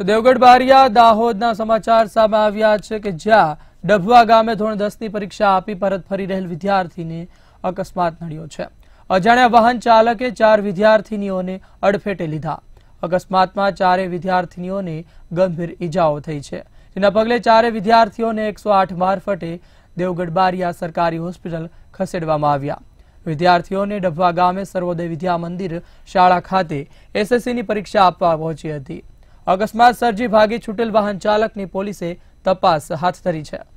તો દેવગઢ બારિયા દાહોદના સમાચાર સામે આવ્યા છે કે જ્યાં ડભવા ગામે ધોરણ દસની પરીક્ષા આપી પરત ફરી રહેલ વિદ્યાર્થીને અકસ્માત નડ્યો છે અજાણ્યા વાહન ચાલકે ચાર વિદ્યાર્થીનીઓને અડફેટે લીધા અકસ્માતમાં ચારે વિદ્યાર્થીનીઓને ગંભીર ઈજાઓ થઈ છે જેના પગલે ચારે વિદ્યાર્થીઓને એકસો આઠ મારફતે દેવગઢ બારિયા સરકારી હોસ્પિટલ ખસેડવામાં આવ્યા વિદ્યાર્થીઓને ડભવા ગામે સર્વોદય વિદ્યા મંદિર શાળા ખાતે એસએસસીની પરીક્ષા આપવા પહોંચી હતી अकस्मात सर्जी भागी छूटेल वाहन चालक तपास हाथ धरी है